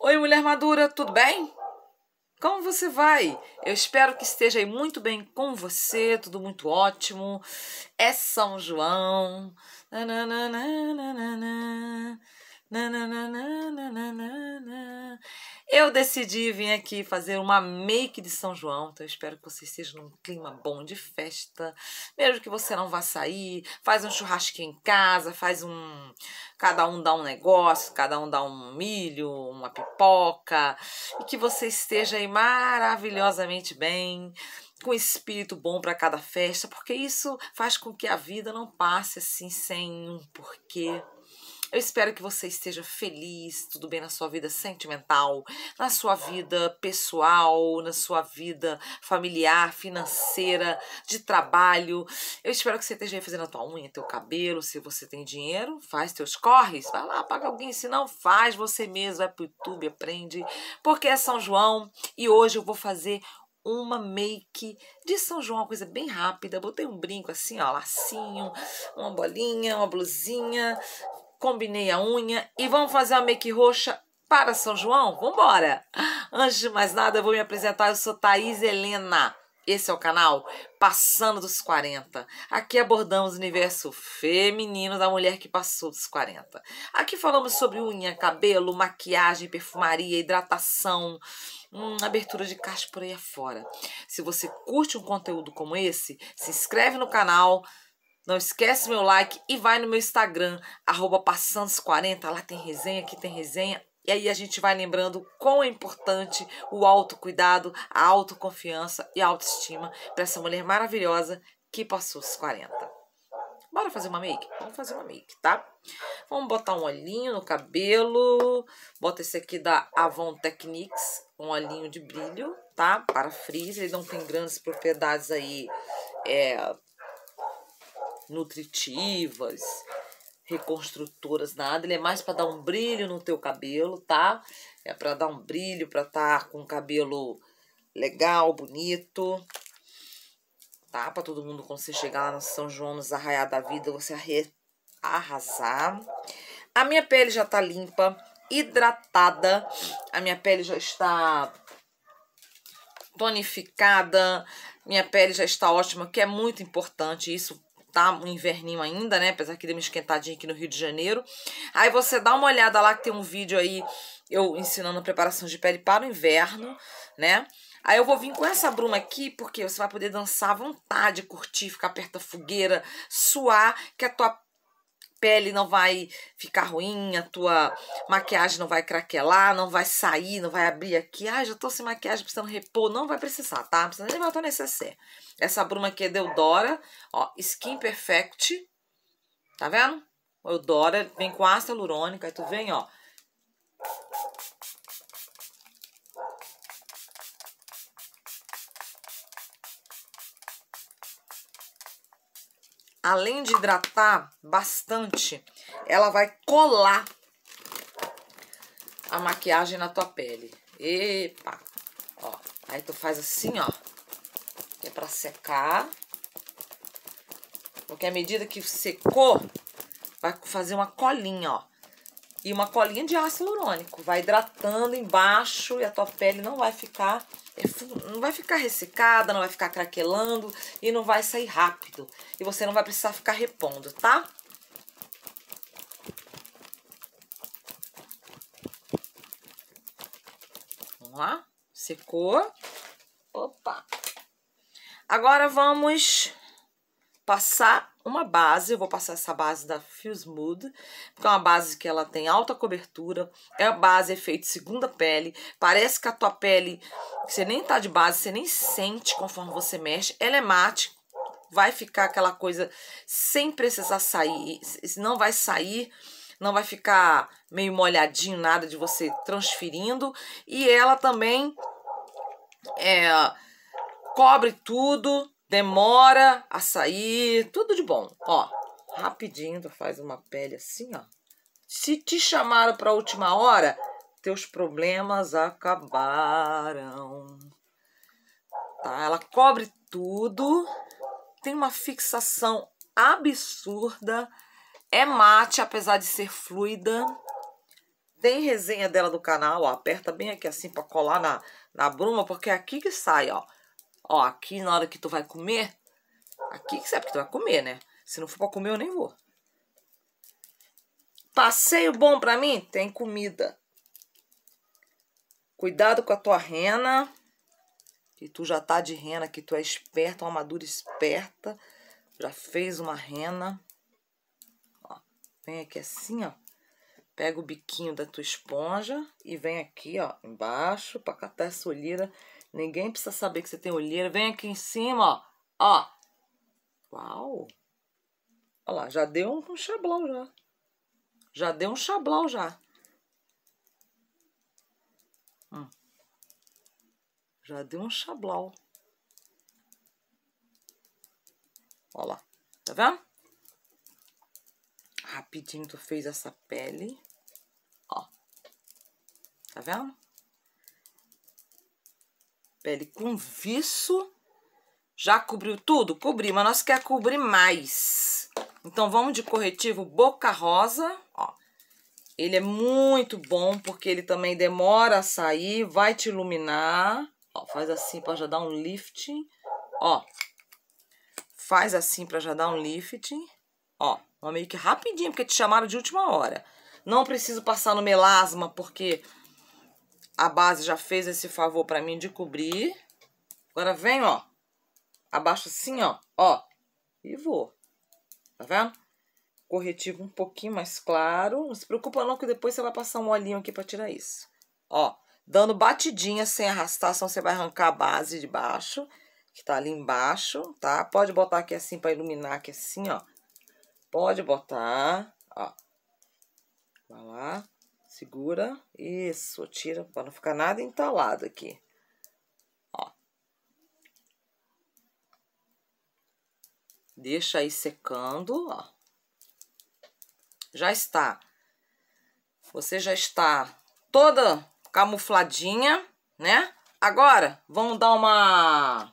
Oi, mulher madura, tudo bem? Como você vai? Eu espero que esteja aí muito bem com você, tudo muito ótimo. É São João. Nananana, nananana. Eu decidi vir aqui fazer uma make de São João, então espero que você esteja num clima bom de festa. Mesmo que você não vá sair, faz um churrasquinho em casa, faz um. Cada um dá um negócio, cada um dá um milho, uma pipoca. E que você esteja aí maravilhosamente bem, com espírito bom para cada festa, porque isso faz com que a vida não passe assim sem um porquê. Eu espero que você esteja feliz, tudo bem na sua vida sentimental, na sua vida pessoal, na sua vida familiar, financeira, de trabalho. Eu espero que você esteja aí fazendo a tua unha, teu cabelo, se você tem dinheiro, faz teus corres, vai lá, paga alguém, se não faz você mesmo, vai pro YouTube, aprende, porque é São João e hoje eu vou fazer uma make de São João, uma coisa bem rápida. Botei um brinco assim, ó, lacinho, uma bolinha, uma blusinha, combinei a unha e vamos fazer uma make roxa para São João? Vambora! Antes de mais nada, eu vou me apresentar. Eu sou Thaís Helena. Esse é o canal Passando dos 40. Aqui abordamos o universo feminino da mulher que passou dos 40. Aqui falamos sobre unha, cabelo, maquiagem, perfumaria, hidratação, hum, abertura de caixa por aí afora. Se você curte um conteúdo como esse, se inscreve no canal, não esquece meu like e vai no meu Instagram, passandos40, lá tem resenha, aqui tem resenha. E aí a gente vai lembrando quão é importante o autocuidado, a autoconfiança e a autoestima para essa mulher maravilhosa que passou os 40. Bora fazer uma make? Vamos fazer uma make, tá? Vamos botar um olhinho no cabelo. Bota esse aqui da Avon Techniques, um olhinho de brilho, tá? Para frizz, ele não tem grandes propriedades aí é, nutritivas, reconstrutoras, nada. Ele é mais para dar um brilho no teu cabelo, tá? É para dar um brilho, para estar tá com o cabelo legal, bonito. Tá? Para todo mundo, quando você chegar lá no São João, nos Arraiar da Vida, você arrasar. A minha pele já tá limpa, hidratada. A minha pele já está tonificada. Minha pele já está ótima, que é muito importante isso tá um inverninho ainda, né? Apesar que deu uma esquentadinha aqui no Rio de Janeiro. Aí você dá uma olhada lá que tem um vídeo aí eu ensinando a preparação de pele para o inverno, né? Aí eu vou vir com essa bruma aqui, porque você vai poder dançar à vontade, curtir, ficar perto da fogueira, suar, que a tua pele não vai ficar ruim, a tua maquiagem não vai craquelar, não vai sair, não vai abrir aqui. Ah, já tô sem maquiagem, precisando repor. Não vai precisar, tá? Não precisa nem botar necessaire. Essa bruma aqui é da Eudora, ó, Skin Perfect. Tá vendo? Eudora, vem com ácido hialurônico, aí tu vem, ó, além de hidratar bastante, ela vai colar a maquiagem na tua pele. Epa! Ó, aí tu faz assim, ó. Que é pra secar. Porque à medida que secou, vai fazer uma colinha, ó. E uma colinha de ácido hialurônico. Vai hidratando embaixo e a tua pele não vai ficar não vai ficar ressecada, não vai ficar craquelando e não vai sair rápido. E você não vai precisar ficar repondo, tá? Vamos lá, secou. Opa! Agora vamos passar uma base, eu vou passar essa base da Fuse Mood, que é uma base que ela tem alta cobertura, é a base efeito segunda pele, parece que a tua pele, você nem tá de base, você nem sente conforme você mexe, ela é mate, vai ficar aquela coisa sem precisar sair, não vai sair, não vai ficar meio molhadinho, nada de você transferindo, e ela também é, cobre tudo, demora a sair, tudo de bom. Ó, rapidinho tu faz uma pele assim, ó. Se te chamaram para última hora, teus problemas acabaram. Tá? Ela cobre tudo, tem uma fixação absurda, é mate apesar de ser fluida. Tem resenha dela do canal, ó, aperta bem aqui assim para colar na, na bruma, porque é aqui que sai, ó. Ó, aqui na hora que tu vai comer, aqui que sabe que tu vai comer, né? Se não for pra comer, eu nem vou. Passeio bom pra mim? Tem comida. Cuidado com a tua rena. Que tu já tá de rena, que tu é esperta, uma madura esperta. Já fez uma rena. Ó, vem aqui assim, ó. Pega o biquinho da tua esponja e vem aqui, ó, embaixo, pra catar essa olheira Ninguém precisa saber que você tem olheira. Vem aqui em cima, ó. Ó. Uau. Olha lá, já deu um, um já. Já deu um xablau já. Hum. Já deu um xablau. Olha lá. Tá vendo? Rapidinho tu fez essa pele. Ó. Tá vendo? Pele com viço. Já cobriu tudo? Cobri, mas nós quer cobrir mais. Então, vamos de corretivo Boca Rosa, ó. Ele é muito bom, porque ele também demora a sair, vai te iluminar. Ó, faz assim para já dar um lifting. Ó, faz assim para já dar um lifting. Ó, meio que rapidinho, porque te chamaram de última hora. Não preciso passar no melasma, porque a base já fez esse favor pra mim de cobrir. Agora vem, ó. Abaixo assim, ó. Ó. E vou. Tá vendo? Corretivo um pouquinho mais claro. Não se preocupa não que depois você vai passar um olhinho aqui pra tirar isso. Ó. Dando batidinha sem arrastar, senão você vai arrancar a base de baixo. Que tá ali embaixo, tá? Pode botar aqui assim pra iluminar aqui assim, ó. Pode botar, ó. Vai lá. Segura. Isso, tira para não ficar nada entalado aqui. Ó. Deixa aí secando, ó. Já está. Você já está toda camufladinha, né? Agora, vamos dar uma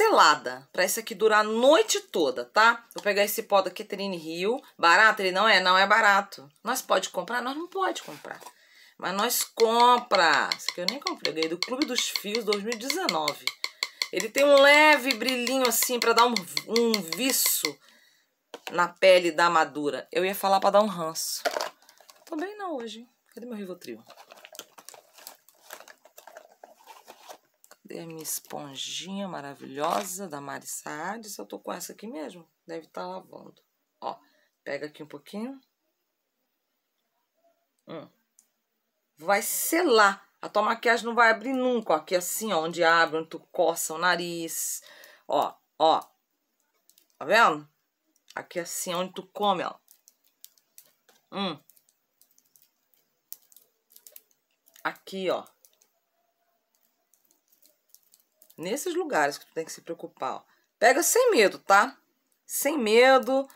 selada, pra isso aqui durar a noite toda, tá? Vou pegar esse pó da Catherine Rio. Barato ele não é? Não é barato. Nós pode comprar? Nós não pode comprar. Mas nós compra. esse aqui eu nem comprei, eu ganhei do Clube dos Fios 2019. Ele tem um leve brilhinho assim para dar um, um viço na pele da madura. Eu ia falar para dar um ranço. Tô bem não hoje. Cadê meu Rivotril? é minha esponjinha maravilhosa da Mari Saad. Eu tô com essa aqui mesmo. Deve estar tá lavando. Ó, pega aqui um pouquinho. Hum. Vai selar. A tua maquiagem não vai abrir nunca. Ó, aqui assim, ó, onde abre, onde tu coça o nariz. Ó, ó. Tá vendo? Aqui assim, onde tu come, ó. Hum. Aqui, ó. Nesses lugares que tu tem que se preocupar. Ó. Pega sem medo, tá? Sem medo.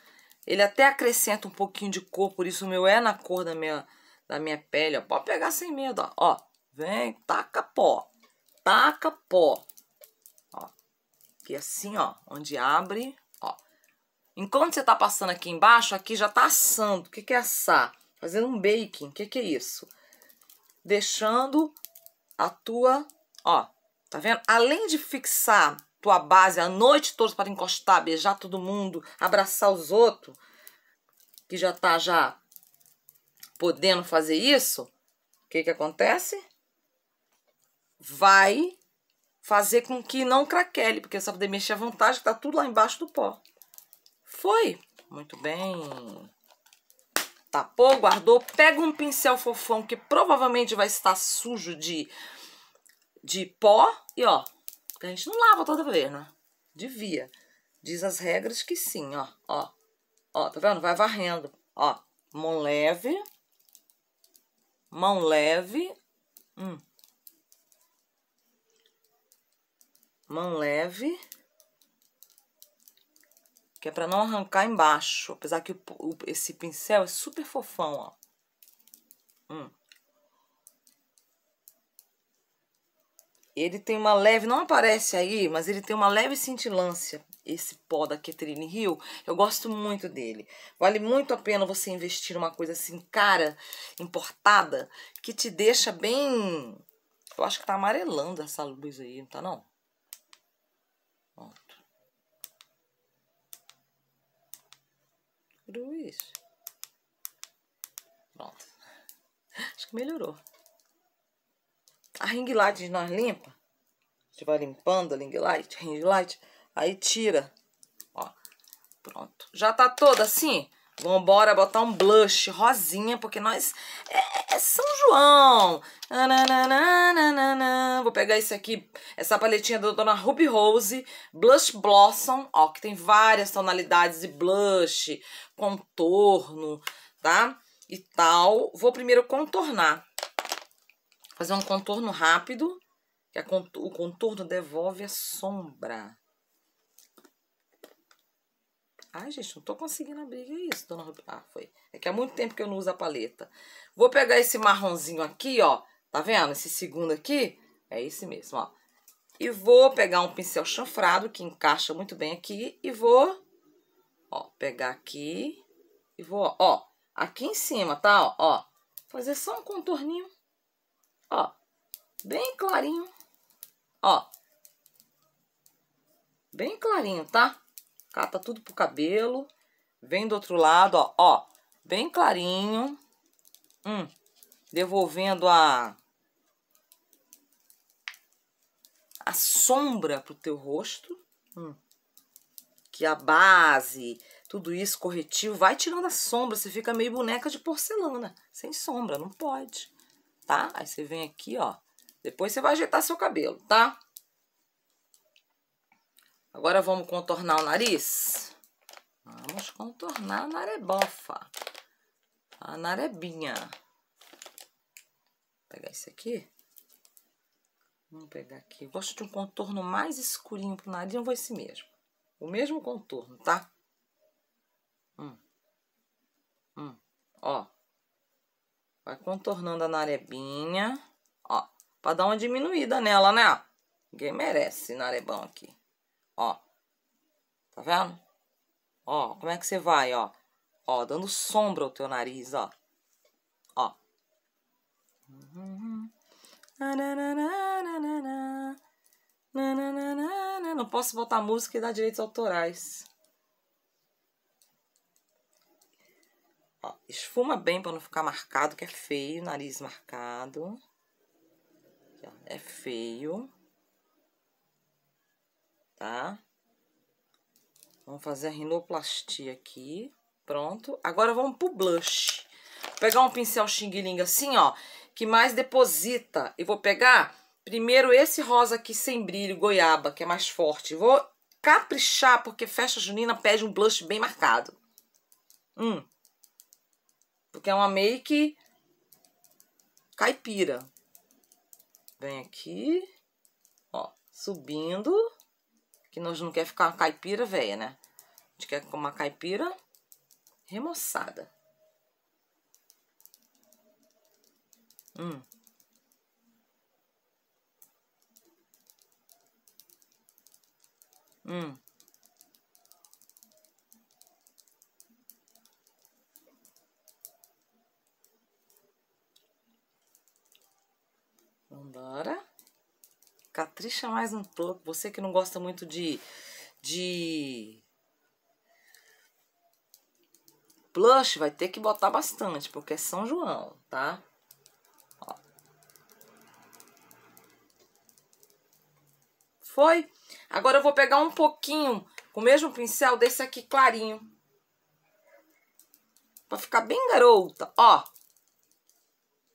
Ele até acrescenta um pouquinho de cor, por isso o meu é na cor da minha, da minha pele. Ó. Pode pegar sem medo, ó. ó. Vem, taca pó. Taca pó. Ó. Que assim, ó, onde abre, ó. Enquanto você tá passando aqui embaixo, aqui já tá assando. O que, que é assar? Fazendo um baking. O que, que é isso? Deixando a tua, ó, Tá vendo? Além de fixar tua base a noite toda para encostar, beijar todo mundo, abraçar os outros, que já tá já podendo fazer isso, o que que acontece? Vai fazer com que não craquele, porque você vai poder mexer à vontade, que tá tudo lá embaixo do pó. Foi. Muito bem. Tapou, guardou, pega um pincel fofão que provavelmente vai estar sujo de de pó e ó, a gente não lava toda vez, né? Devia. Diz as regras que sim, ó, ó. Ó, tá vendo? Vai varrendo, ó. Mão leve. Mão leve. Hum. Mão leve. Que é pra não arrancar embaixo. Apesar que o, o, esse pincel é super fofão, ó. Hum. Ele tem uma leve, não aparece aí, mas ele tem uma leve cintilância, esse pó da Catherine Hill. Eu gosto muito dele. Vale muito a pena você investir numa coisa assim, cara, importada, que te deixa bem... Eu acho que tá amarelando essa luz aí, não tá não? Pronto. Luz. Pronto. Acho que melhorou a ring light nós limpa. Você vai limpando a ring light, ring light, aí tira. Ó, pronto. Já tá toda assim? Vambora botar um blush rosinha, porque nós... É, é São João! Nananana. Vou pegar esse aqui, essa paletinha da Dona Ruby Rose, Blush Blossom, ó, que tem várias tonalidades de blush, contorno, tá? E tal. Vou primeiro contornar. Fazer um contorno rápido, que o contorno devolve a sombra. Ai, gente, não tô conseguindo abrir. É isso, dona Rubi? Ah, foi. É que há muito tempo que eu não uso a paleta. Vou pegar esse marronzinho aqui, ó. Tá vendo? Esse segundo aqui. É esse mesmo, ó. E vou pegar um pincel chanfrado, que encaixa muito bem aqui, e vou, ó, pegar aqui, e vou, ó, aqui em cima, tá? ó, fazer só um contorninho. Ó, bem clarinho. Ó. Bem clarinho, tá? Cata tudo pro cabelo. Vem do outro lado, ó. Ó, bem clarinho. Hum. Devolvendo a... A sombra pro teu rosto. Hum. Que a base, tudo isso, corretivo, vai tirando a sombra. Você fica meio boneca de porcelana. Sem sombra, não pode tá? Aí você vem aqui, ó. Depois você vai ajeitar seu cabelo, tá? Agora vamos contornar o nariz? Vamos contornar a narebofa. É a narebinha. Vou pegar esse aqui. Vamos pegar aqui. Eu gosto de um contorno mais escurinho pro nariz, eu vou esse mesmo. O mesmo contorno, tá? Hum. Hum. Ó. Vai contornando a narebinha, ó, pra dar uma diminuída nela, né? Ninguém merece narebão aqui, ó. Tá vendo? Ó, como é que você vai, ó? Ó, dando sombra ao teu nariz, ó. Ó. Não posso botar música e dar direitos autorais. Esfuma bem para não ficar marcado, que é feio, nariz marcado. é feio. Tá? Vamos fazer a rinoplastia aqui. Pronto. Agora vamos pro blush. Vou pegar um pincel xinguilinga assim, ó, que mais deposita. E vou pegar primeiro esse rosa aqui sem brilho, goiaba, que é mais forte. Vou caprichar, porque festa junina pede um blush bem marcado. Hum. Porque é uma make caipira. Vem aqui, ó, subindo. Que nós não quer ficar uma caipira velha, né? A gente quer uma caipira remoçada. Hum. Hum. Vambora. Catricha mais um pouco. Você que não gosta muito de... De... Blush vai ter que botar bastante, porque é São João, tá? Ó. Foi? Agora eu vou pegar um pouquinho, com o mesmo pincel, desse aqui clarinho. Pra ficar bem garota, ó.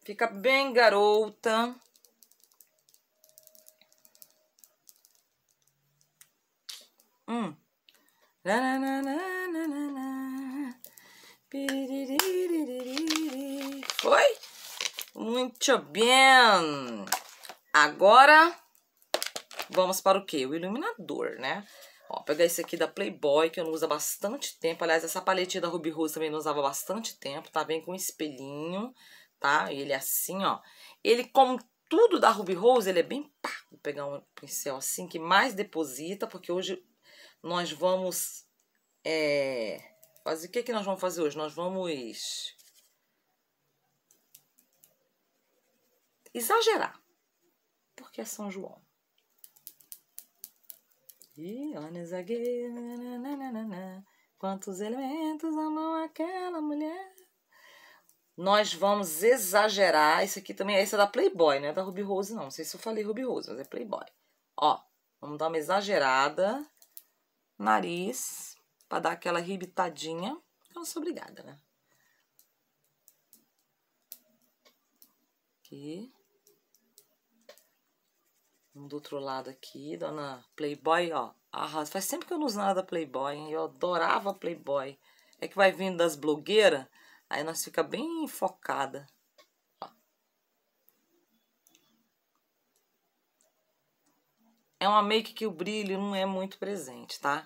Fica bem garota. Hum. Foi? Muito bem. Agora, vamos para o que? O iluminador, né? Ó, pegar esse aqui da Playboy, que eu não uso há bastante tempo. Aliás, essa paletinha da Ruby Rose também não usava há bastante tempo, tá? Vem com espelhinho, tá? Ele é assim, ó. Ele, como tudo da Ruby Rose, ele é bem pá. Vou pegar um pincel assim, que mais deposita, porque hoje nós vamos é, fazer o que é que nós vamos fazer hoje? Nós vamos exagerar, porque é São João. E olha quantos elementos amam aquela mulher. Nós vamos exagerar. Isso aqui também, é, esse é da Playboy, não é da Ruby Rose, não. Não sei se eu falei Ruby Rose, mas é Playboy. Ó, vamos dar uma exagerada nariz, para dar aquela ribitadinha. Eu não sou obrigada, né? Aqui. Do outro lado aqui, dona Playboy, ó. Arrasa. Faz sempre que eu não uso nada Playboy, hein? Eu adorava Playboy. É que vai vindo das blogueiras, aí nós fica bem focada. É uma make que o brilho não é muito presente, tá?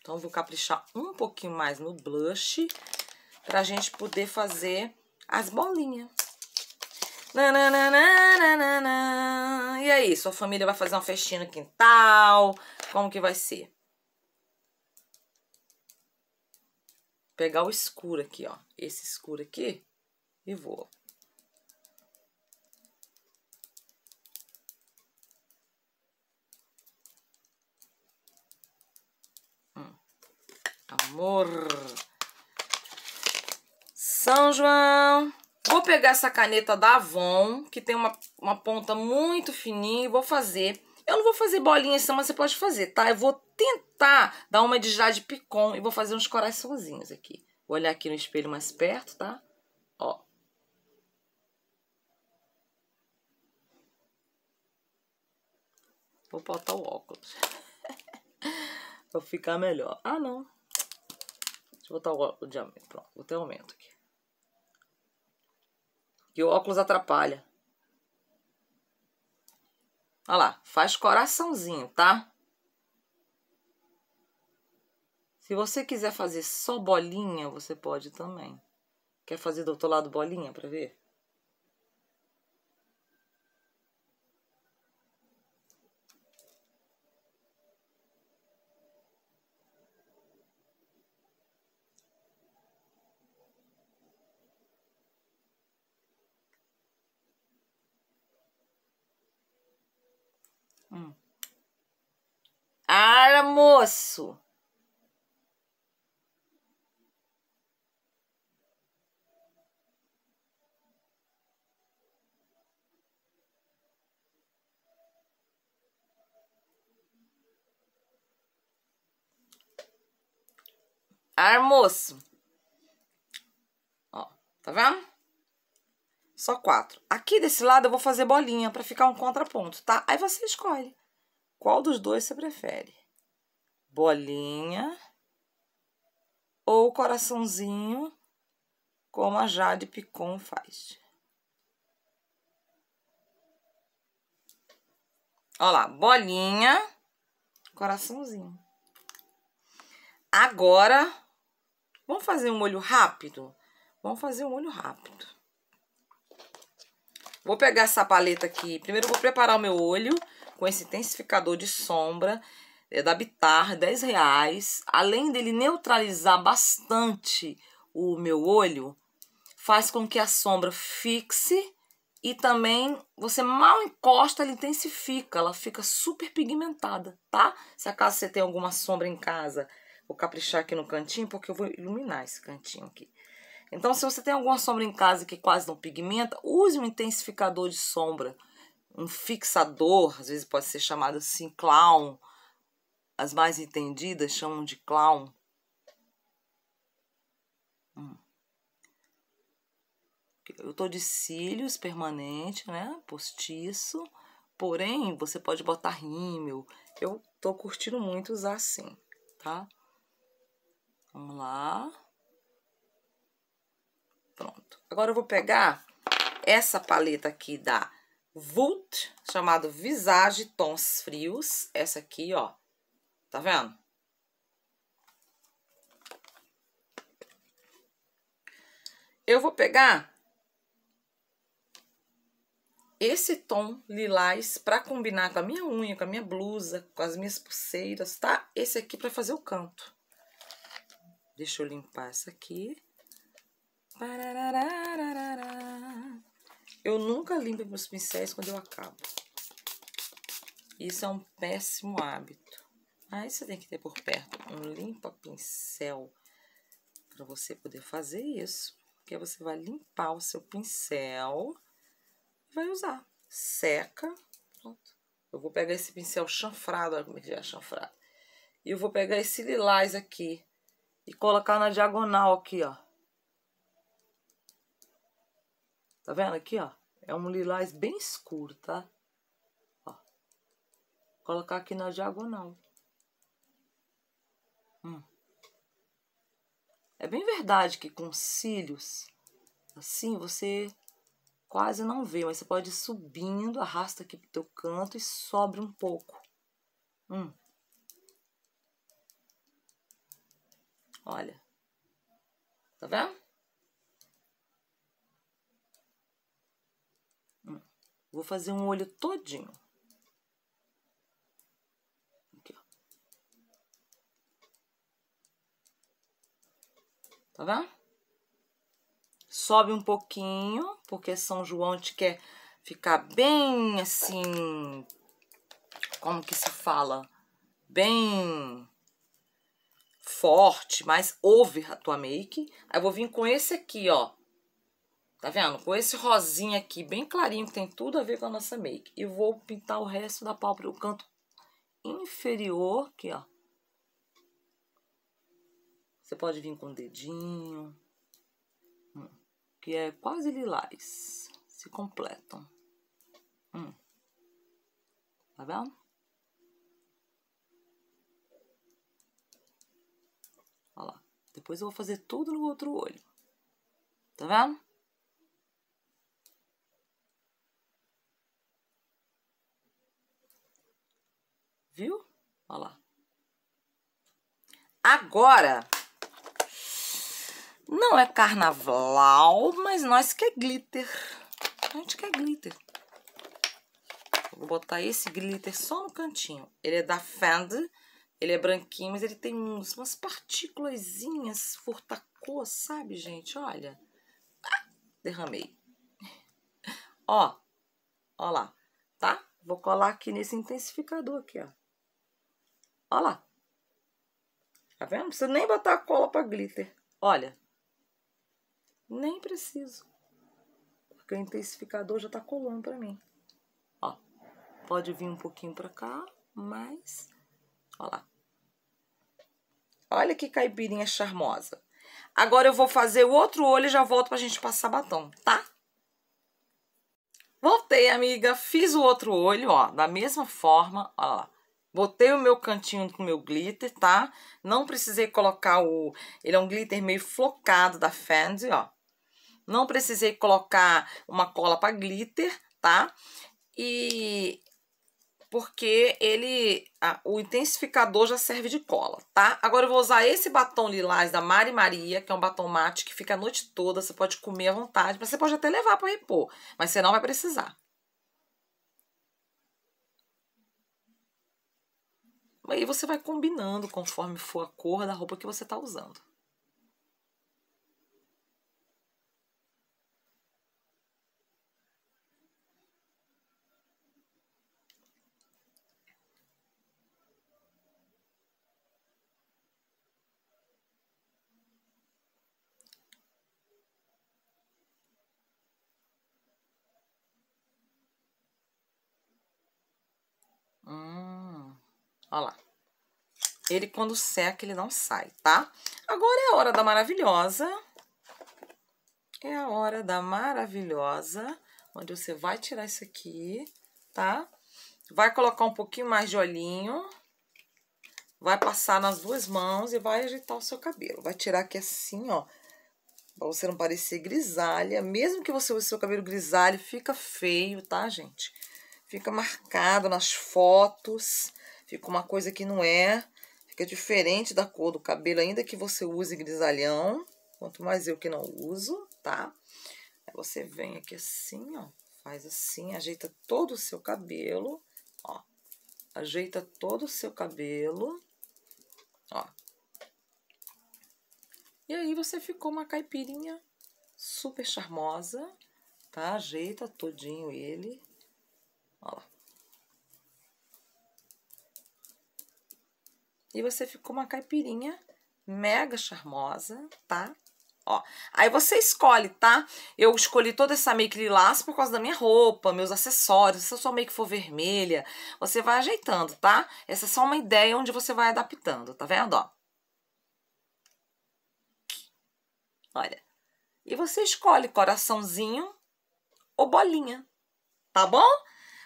Então, vou caprichar um pouquinho mais no blush pra gente poder fazer as bolinhas. Nananana, e aí, sua família vai fazer uma festinha no quintal? Como que vai ser? Vou pegar o escuro aqui, ó. Esse escuro aqui e vou amor. São João. Vou pegar essa caneta da Avon, que tem uma, uma ponta muito fininha, e vou fazer... Eu não vou fazer bolinha assim, mas você pode fazer, tá? Eu vou tentar dar uma de jade Picon e vou fazer uns coraçãozinhos aqui. Vou olhar aqui no espelho mais perto, tá? Ó. Vou botar o óculos. Vou ficar melhor. Ah, não. Deixa eu botar o, o diâmetro. Pronto, botei o aumento aqui. E o óculos atrapalha. Olha lá, faz coraçãozinho, tá? Se você quiser fazer só bolinha, você pode também. Quer fazer do outro lado bolinha para ver? Hum. Almoço. Almoço. Ó, tá vendo? Só quatro. Aqui desse lado eu vou fazer bolinha para ficar um contraponto, tá? Aí você escolhe qual dos dois você prefere. Bolinha ou coraçãozinho, como a Jade Picon faz. Olha lá, bolinha, coraçãozinho. Agora, vamos fazer um olho rápido? Vamos fazer um olho rápido. Vou pegar essa paleta aqui. Primeiro vou preparar o meu olho com esse intensificador de sombra é da Bitar, 10 reais. Além dele neutralizar bastante o meu olho, faz com que a sombra fixe e também você mal encosta, ela intensifica, ela fica super pigmentada, tá? Se acaso você tem alguma sombra em casa, vou caprichar aqui no cantinho, porque eu vou iluminar esse cantinho aqui. Então, se você tem alguma sombra em casa que quase não pigmenta, use um intensificador de sombra, um fixador, às vezes pode ser chamado assim, clown. As mais entendidas chamam de clown. Hum. Eu tô de cílios permanente, né? Postiço. Porém, você pode botar rímel. Eu tô curtindo muito usar assim, tá? Vamos lá. Agora eu vou pegar essa paleta aqui da Vult, chamado Visage Tons Frios. Essa aqui, ó. Tá vendo? Eu vou pegar esse tom lilás para combinar com a minha unha, com a minha blusa, com as minhas pulseiras, tá? Esse aqui para fazer o canto. Deixa eu limpar essa aqui. Eu nunca limpo meus pincéis quando eu acabo. Isso é um péssimo hábito. Aí você tem que ter por perto um limpa-pincel para você poder fazer isso. Porque você vai limpar o seu pincel e vai usar. Seca. Pronto. Eu vou pegar esse pincel chanfrado, olha como ele é chanfrado. E eu vou pegar esse lilás aqui e colocar na diagonal aqui, ó. Tá vendo aqui, ó? É um lilás bem escuro, tá? Ó. Colocar aqui na diagonal. Hum. É bem verdade que com cílios, assim, você quase não vê. Mas você pode ir subindo, arrasta aqui pro teu canto e sobe um pouco. Hum. Olha. Tá vendo? Vou fazer um olho todinho. Aqui, ó. Tá vendo? Sobe um pouquinho, porque São João te quer ficar bem assim... Como que se fala? Bem forte, mas over a tua make. Aí eu vou vir com esse aqui, ó. Tá vendo? Com esse rosinha aqui, bem clarinho, que tem tudo a ver com a nossa make. E vou pintar o resto da pálpebra, o canto inferior aqui, ó. Você pode vir com o dedinho, hum, que é quase lilás, se completam. Hum. Tá vendo? Olha lá. Depois eu vou fazer tudo no outro olho. Tá vendo? Viu? Olha lá. Agora, não é carnaval, mas nós quer é glitter. A gente quer glitter. Vou botar esse glitter só no cantinho. Ele é da Fendi. Ele é branquinho, mas ele tem uns, umas partículazinhas furtacô, sabe, gente? Olha. Ah, derramei. Ó. Ó lá. Tá? Vou colar aqui nesse intensificador aqui, ó. Olha lá. Tá vendo? Não precisa nem botar a cola para glitter. Olha. Nem preciso. Porque o intensificador já tá colando para mim. Ó. Pode vir um pouquinho para cá, mas... Olha lá. Olha que caipirinha charmosa. Agora eu vou fazer o outro olho e já volto pra gente passar batom, tá? Voltei, amiga. Fiz o outro olho, ó, da mesma forma, ó lá. Botei o meu cantinho com o meu glitter, tá? Não precisei colocar o... Ele é um glitter meio flocado da Fendi, ó. Não precisei colocar uma cola para glitter, tá? E... Porque ele... Ah, o intensificador já serve de cola, tá? Agora eu vou usar esse batom lilás da Mari Maria, que é um batom mate que fica a noite toda. Você pode comer à vontade, mas você pode até levar para repor. Mas você não vai precisar. Aí você vai combinando conforme for a cor da roupa que você está usando. Olha lá. Ele, quando seca, ele não sai, tá? Agora é a hora da maravilhosa. É a hora da maravilhosa, onde você vai tirar isso aqui, tá? Vai colocar um pouquinho mais de olhinho. Vai passar nas duas mãos e vai ajeitar o seu cabelo. Vai tirar aqui assim, ó. Pra você não parecer grisalha. Mesmo que você use seu cabelo grisalho, fica feio, tá, gente? Fica marcado nas fotos. Fica uma coisa que não é, fica diferente da cor do cabelo, ainda que você use grisalhão, quanto mais eu que não uso, tá? Aí você vem aqui assim, ó, faz assim, ajeita todo o seu cabelo, ó, ajeita todo o seu cabelo, ó. E aí você ficou uma caipirinha super charmosa, tá? Ajeita todinho ele, ó lá. E você ficou uma caipirinha mega charmosa, tá? Ó, aí você escolhe, tá? Eu escolhi toda essa make lilás por causa da minha roupa, meus acessórios. Se a sua make for vermelha, você vai ajeitando, tá? Essa é só uma ideia onde você vai adaptando, tá vendo, ó? Olha. E você escolhe coraçãozinho ou bolinha, tá bom?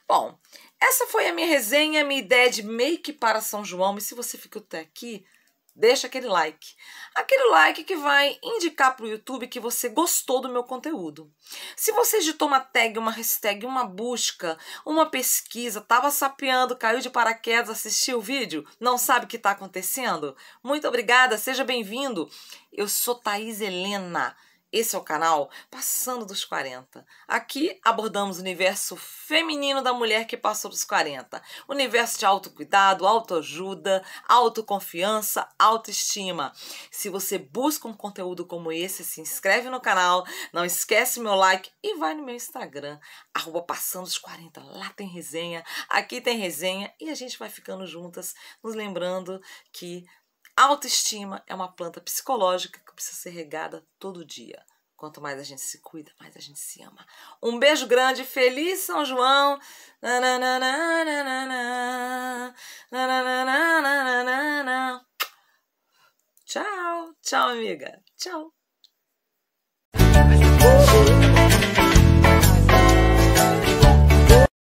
Bom, essa foi a minha resenha, minha ideia de make para São João. E se você ficou até aqui, deixa aquele like. Aquele like que vai indicar para o YouTube que você gostou do meu conteúdo. Se você digitou uma tag, uma hashtag, uma busca, uma pesquisa, estava sapeando, caiu de paraquedas, assistiu o vídeo, não sabe o que está acontecendo, muito obrigada, seja bem-vindo. Eu sou Thaís Helena. Esse é o canal Passando dos 40. Aqui abordamos o universo feminino da mulher que passou dos 40. universo de autocuidado, autoajuda, autoconfiança, autoestima. Se você busca um conteúdo como esse, se inscreve no canal, não esquece meu like e vai no meu Instagram, arroba Passando dos 40. Lá tem resenha, aqui tem resenha e a gente vai ficando juntas, nos lembrando que Autoestima é uma planta psicológica que precisa ser regada todo dia. Quanto mais a gente se cuida, mais a gente se ama. Um beijo grande, feliz São João! Tchau, tchau, amiga. Tchau.